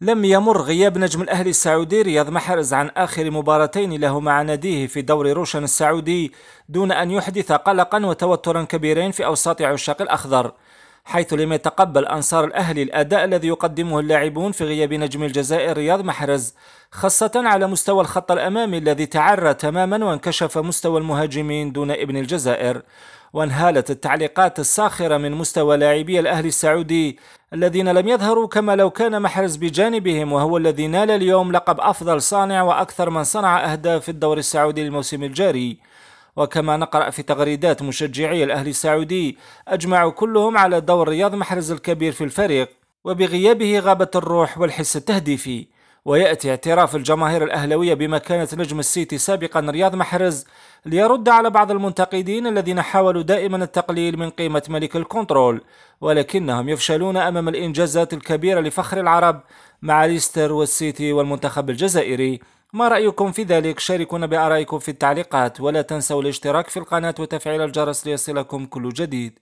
لم يمر غياب نجم الأهلي السعودي رياض محرز عن آخر مباراتين له مع ناديه في دور روشن السعودي دون أن يحدث قلقا وتوترا كبيرين في أوساط عشاق الأخضر حيث لم يتقبل أنصار الأهلي الأداء الذي يقدمه اللاعبون في غياب نجم الجزائر رياض محرز خاصة على مستوى الخط الأمامي الذي تعرى تماما وانكشف مستوى المهاجمين دون ابن الجزائر وانهالت التعليقات الساخرة من مستوى لاعبي الأهلي السعودي الذين لم يظهروا كما لو كان محرز بجانبهم وهو الذي نال اليوم لقب أفضل صانع وأكثر من صنع أهداف في الدوري السعودي للموسم الجاري وكما نقرأ في تغريدات مشجعي الأهلي السعودي أجمعوا كلهم على دور رياض محرز الكبير في الفريق وبغيابه غابت الروح والحس التهديفي ويأتي اعتراف الجماهير الأهلوية بمكانة نجم السيتي سابقا رياض محرز ليرد على بعض المنتقدين الذين حاولوا دائما التقليل من قيمة ملك الكنترول ولكنهم يفشلون أمام الإنجازات الكبيرة لفخر العرب مع ليستر والسيتي والمنتخب الجزائري ما رأيكم في ذلك؟ شاركونا بآرائكم في التعليقات ولا تنسوا الاشتراك في القناة وتفعيل الجرس ليصلكم كل جديد